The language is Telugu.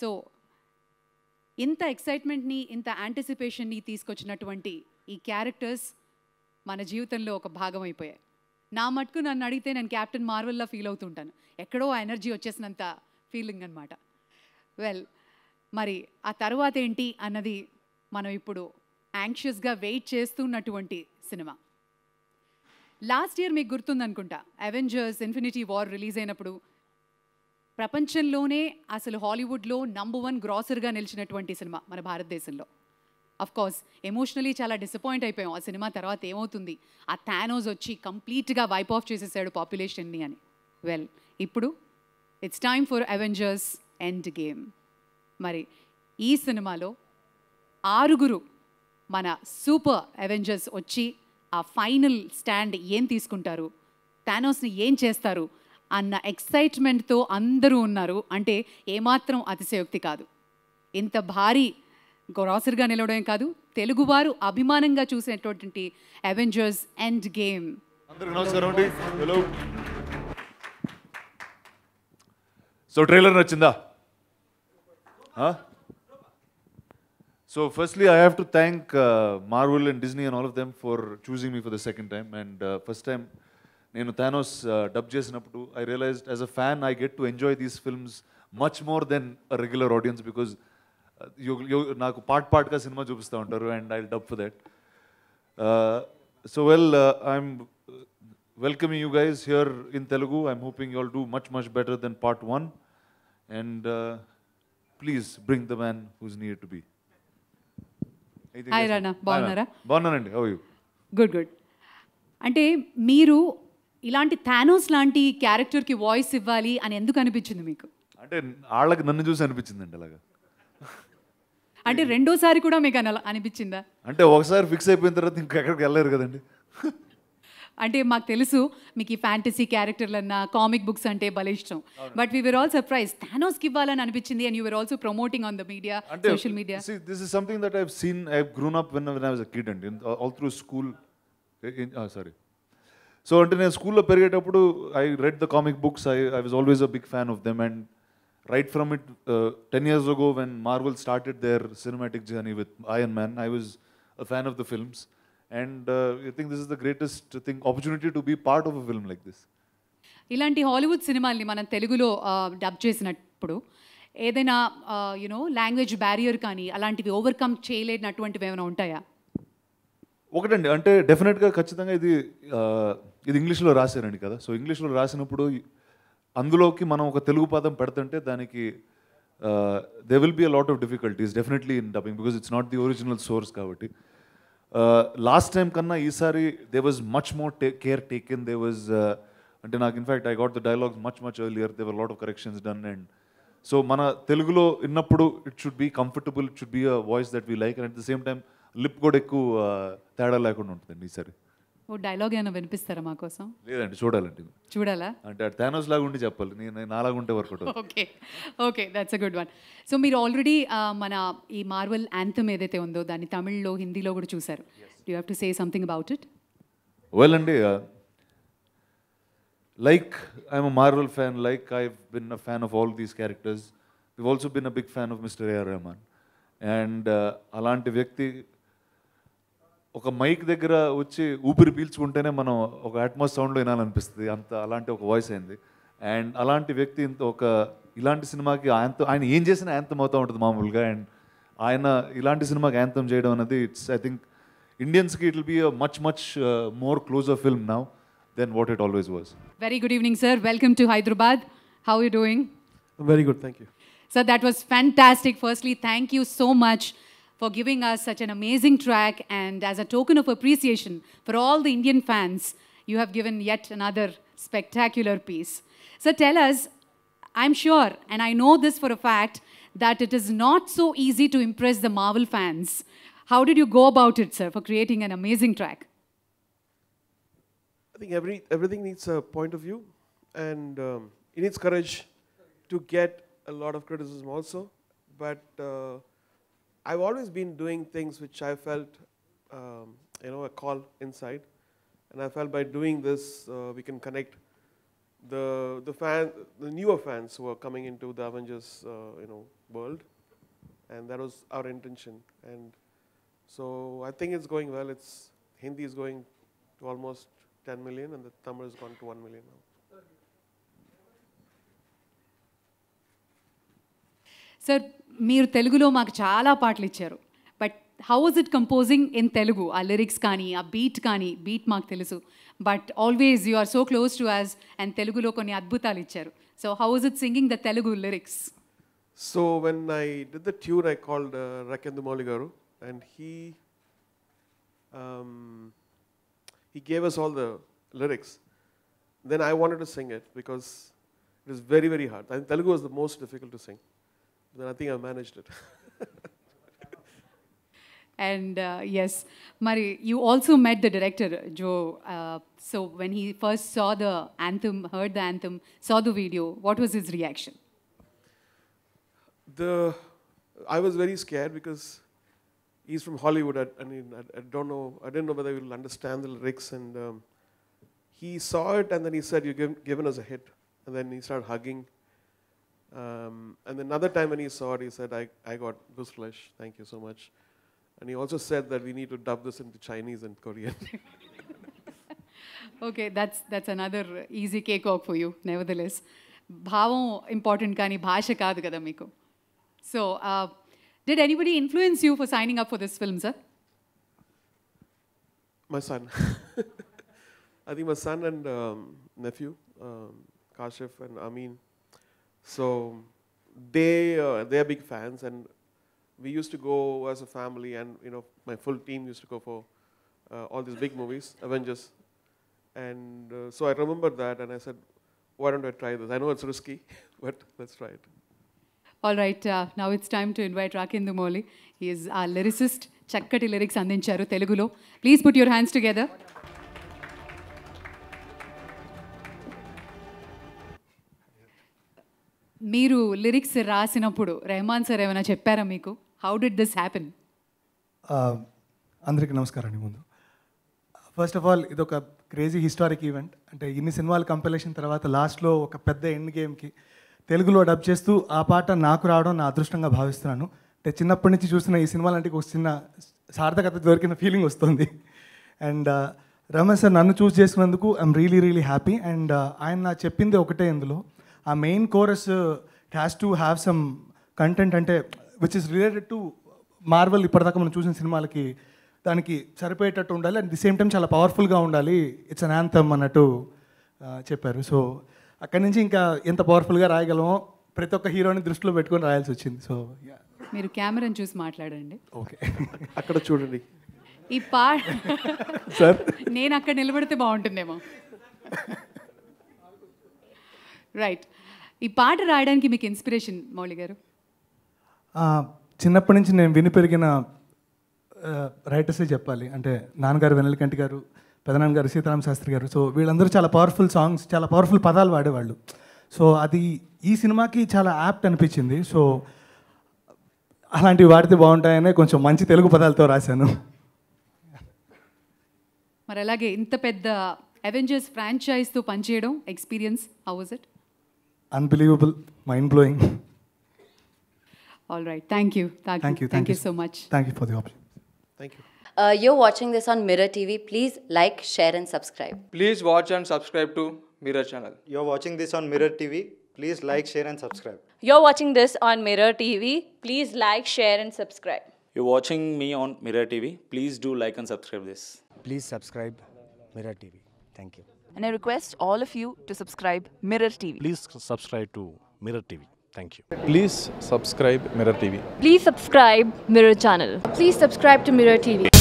సో ఇంత ఎక్సైట్మెంట్ని ఇంత యాంటిసిపేషన్ని తీసుకొచ్చినటువంటి ఈ క్యారెక్టర్స్ మన జీవితంలో ఒక భాగం అయిపోయాయి నా మటుకు నన్ను అడిగితే నేను క్యాప్టెన్ మార్వెల్లా ఫీల్ అవుతుంటాను ఎక్కడో ఆ ఎనర్జీ వచ్చేసినంత ఫీలింగ్ అనమాట వెల్ మరి ఆ తర్వాత ఏంటి అన్నది మనం ఇప్పుడు యాంక్షియస్గా వెయిట్ చేస్తున్నటువంటి సినిమా లాస్ట్ ఇయర్ మీకు గుర్తుందనుకుంటా అవెంజర్స్ ఇన్ఫినిటీ వార్ రిలీజ్ అయినప్పుడు ప్రపంచంలోనే అసలు హాలీవుడ్లో నంబర్ వన్ గ్రాసర్గా నిలిచినటువంటి సినిమా మన భారతదేశంలో అఫ్ కోర్స్ ఎమోషనలీ చాలా డిసప్పాయింట్ అయిపోయాం ఆ సినిమా తర్వాత ఏమవుతుంది ఆ థానోస్ వచ్చి కంప్లీట్గా వైప్ ఆఫ్ చేసేసాడు పాపులేషన్ని అని వెల్ ఇప్పుడు it's time for Avengers Endgame మరి ఈ సినిమాలో ఆరుగురు మన సూపర్ అవెంజర్స్ వచ్చి ఆ ఫైనల్ స్టాండ్ ఏం తీసుకుంటారు థానోస్ని ఏం చేస్తారు అన్న ఎక్సైట్మెంట్తో అందరూ ఉన్నారు అంటే ఏమాత్రం అతిశయోక్తి కాదు ఇంత భారీ గ్రాసర్గా నిలవడమే కాదు తెలుగువారు అభిమానంగా చూసినటువంటి Avengers Endgame so trailer నచ్చిందా so firstly I have to thank Marvel and Disney and all of them for choosing me for the second time and first time నేను థానోస్ డబ్ చేసినప్పుడు I realise as a fan I get to enjoy these films much more than regular audience because నాకు పార్ట్ పార్ట్గా సినిమా చూపిస్తూ ఉంటారు and I dub for that so well I'm welcome you guys here in Telugu I'm hoping you all do much much better than part one and please bring the man who's need to be బాగున్నారా బాగున్నానండి గుడ్ గుడ్ అంటే మీరు ఇలాంటి థానోస్ లాంటి క్యారెక్టర్ కి వాయిస్ ఇవ్వాలి అని ఎందుకు అనిపించింది మీకు అంటే వాళ్ళకి నన్ను చూసి అనిపించింది అండి అలాగా అంటే రెండోసారి కూడా మీకు అన అనిపించిందా అంటే ఒకసారి ఫిక్స్ అయిపోయిన తర్వాత ఎక్కడికి వెళ్ళలేరు కదండి అంటే మాకు తెలుసు మీకు ఈ ఫ్యాంటసీ అన్న కామిక్ బుక్స్ అంటే భలే ఇష్టం but we were all surprise థానోస్కి ఇవ్వాలని అనిపించింది and you were also promoting on the media social media this is something that I seen I grown up when I was a kid అండి all through school sorry so అంటే నేను స్కూల్లో పెరిగేటప్పుడు I read the comic books I I was always a big fan of them and right from it ten years ago when Marvel started there cinematic journey with Iron Man I was a fan of the films and I think this is the greatest thing opportunity to be part of a film like this ఇలాంటి హాలీవుడ్ సినిమాల్ని మనం తెలుగులో డబ్ చేసినప్పుడు ఏదైనా యునో లాంగ్వేజ్ బ్యారియర్ కానీ అలాంటివి ఓవర్కమ్ చేయలేనటువంటివి ఏమైనా ఉంటాయా ఒకటండి అంటే డెఫినెట్గా ఖచ్చితంగా ఇది ఇది ఇంగ్లీష్లో రాశారండి కదా సో ఇంగ్లీష్లో రాసినప్పుడు అందులోకి మనం ఒక తెలుగు పదం పెడుతుంటే దానికి they will be a lot of difficulties definitely in dubbing because it's not the original source కాబట్టి లాస్ట్ టైం కన్నా ఈసారి they was much more take care taken they was అంటే నాకు in fact I got the dialogues much much earlier they were lot of corrections done and so మన తెలుగులో ఇన్నప్పుడు it should be comfortable it should be a voice that we like and at the same time lip కూడా ఎక్కువ తేడా లేకుండా ఉంటుందండి ఈసారి ఓ డైలాగ్ ఏమైనా వినిపిస్తారా మా కోసం లేదండి చూడాలండి చూడాలా అంటే థానోస్ లాగా ఉండి చెప్పాలి నేను నాలాగా ఉంటే work okay okay that's a good one so మీరు ఆల్రెడీ మన ఈ మార్వల్ యాంథమ్ ఏదైతే ఉందో దాన్ని తమిళ్లో హిందీలో కూడా చూసారు you have to say something about it well అండి like I'm Marvel fan like I been a fan of all these characters also been a big fan of Mr AR Rahman and అలాంటి వ్యక్తి ఒక మైక్ దగ్గర వచ్చి ఊపిరి పీల్చుకుంటేనే మనం ఒక అట్మాస్ సౌండ్లో వినాలనిపిస్తుంది అంత అలాంటి ఒక వాయిస్ అయింది అండ్ అలాంటి వ్యక్తి ఇంత ఒక ఇలాంటి సినిమాకి ఆయనతో ఆయన ఏం చేసినా యాంతం అవుతూ ఉంటుంది మామూలుగా అండ్ ఆయన ఇలాంటి సినిమాకి యాంతం చేయడం అనేది ఇట్స్ ఐ థింక్ ఇండియన్స్కి it will be much much more close of film now than what it always was very good evening sir welcome to Hyderabad how you doing very good thank you sir that was fantastic firstly thank you so much for giving us such an amazing track. And as a token of appreciation for all the Indian fans, you have given yet another spectacular piece. So tell us, I'm sure, and I know this for a fact, that it is not so easy to impress the Marvel fans. How did you go about it, sir, for creating an amazing track? I think every, everything needs a point of view, and um, it needs courage to get a lot of criticism also. But uh, I've always been doing things which I felt, um, you know, a call inside. And I felt by doing this, uh, we can connect the, the, fan, the newer fans who are coming into the Avengers, uh, you know, world. And that was our intention. And so I think it's going well. It's Hindi is going to almost 10 million, and the Tamil has gone to 1 million now. Sir మీరు తెలుగులో మాకు చాలా పాటలు ఇచ్చారు but how is it composing in Telugu ఆ లిరిక్స్ కానీ ఆ బీట్ కానీ బీట్ మాకు తెలుసు but always you are so close to us and తెలుగులో కొన్ని అద్భుతాలు ఇచ్చారు so how is it singing the Telugu lyrics so when I did the tune I called Rakendu Mouli గారు and he he gave us all the lyrics. Then I wanted to sing it because it is very, very hard. I think Telugu was the most difficult to sing then I think I managed it. and uh, yes, Mari, you also met the director, Joe. Uh, so when he first saw the anthem, heard the anthem, saw the video, what was his reaction? The I was very scared because he's from Hollywood. I, I mean, I, I, don't know. I didn't know whether he'll understand the lyrics. And um, he saw it, and then he said, "You've given us a hit." And then he started hugging. Um, and another time when he saw it, he said, I, I got gooseflesh. Thank you so much. And he also said that we need to dub this into Chinese and Korean. okay, that's, that's another easy cake walk for you, nevertheless. భావం ఇంపార్టెంట్ కానీ భాష కాదు కదా మీకు so did anybody influence you for signing up for My son. Sir my son అది my son and nephew Kashif and Amin. So they uh, they are big fans, and we used to go as a family, and you know my full team used to go for uh, all these big movies, Avengers, and uh, so I remembered that, and I said, why don't I try this? I know it's risky, but let's try it. All right, uh, now it's time to invite Rakin Dumoli. He is our lyricist. చక్కటి లిరిక్స్ అందించారు Telugu. Please put your hands together. మీరు లిరిక్స్ రాసినప్పుడు రెహమాన్ సార్ ఏమైనా చెప్పారా మీకు హౌ డిడ్ దిస్ హ్యాపెన్ అందరికీ నమస్కారం అండి ముందు ఫస్ట్ ఆఫ్ ఆల్ ఇది ఒక క్రేజీ హిస్టారిక్ ఈవెంట్ అంటే ఇన్ని సినిమాలు కంపిలేషన్ తర్వాత లాస్ట్లో ఒక పెద్ద ఎండ్ గేమ్కి తెలుగులో డబ్ చేస్తూ ఆ పాట నాకు రావడం నా అదృష్టంగా భావిస్తున్నాను అంటే చిన్నప్పటి నుంచి చూసిన ఈ సినిమా లాంటి ఒక చిన్న సార్థకత దొరికిన ఫీలింగ్ వస్తుంది అండ్ రమేష్ సార్ నన్ను చూస్ చేసినందుకు I'm really really happy and ఆయన నా చెప్పింది ఒకటే ఇందులో ఆ main chorus has to have some content అంటే which is related to Marvel ఇప్పటిదాకా మనం చూసిన సినిమాలకి దానికి సరిపోయేటట్టు ఉండాలి అండ్ ది సేమ్ టైం చాలా పవర్ఫుల్గా ఉండాలి ఇట్స్ అన్ యాంథమ్ అన్నట్టు చెప్పారు సో అక్కడి నుంచి ఇంకా ఎంత పవర్ఫుల్గా రాయగలమో ప్రతి ఒక్క హీరోని దృష్టిలో పెట్టుకొని రాయాల్సి వచ్చింది సో మీరు కెమెరాని చూసి మాట్లాడండి ఓకే అక్కడ చూడండి ఈ సార్ నేను అక్కడ నిలబడితే బాగుంటుందేమో రైట్ ఈ పాట రాయడానికి మీకు ఇన్స్పిరేషన్ మౌళి గారు చిన్నప్పటి నుంచి నేను విని పెరిగిన రైటర్సే చెప్పాలి అంటే నాన్నగారు వెనల్కంటి గారు పెదనాన్నగారు సీతారామ శాస్త్రి గారు సో వీళ్ళందరూ చాలా పవర్ఫుల్ సాంగ్స్ చాలా పవర్ఫుల్ పదాలు వాడేవాళ్ళు సో అది ఈ సినిమాకి చాలా యాప్ట్ అనిపించింది సో అలాంటివి వాడితే బాగుంటాయనే కొంచెం మంచి తెలుగు పదాలతో రాశాను మరి అలాగే ఇంత పెద్ద అవెంజర్స్ ఫ్రాంచైజ్తో పనిచేయడం experience how it unbelievable, mind blowing. All right. Thank you. Thank, thank you. Thank, thank you, you so much. Thank you for the opportunity. Thank you. Uh, you're watching this on Mirror TV. Please like, share, and subscribe. Please watch and subscribe to Mirror channel. You're watching this on Mirror TV. Please like, share, and subscribe. You're watching this on Mirror TV. Please like, share, and subscribe. You're watching me on Mirror TV. Please do like and subscribe this. Please subscribe Mirror TV. Thank you. And I request all of you to subscribe Mirror TV. Please subscribe to Mirror TV. Thank you. Please subscribe Mirror TV. Please subscribe Mirror Channel. Please subscribe to Mirror TV.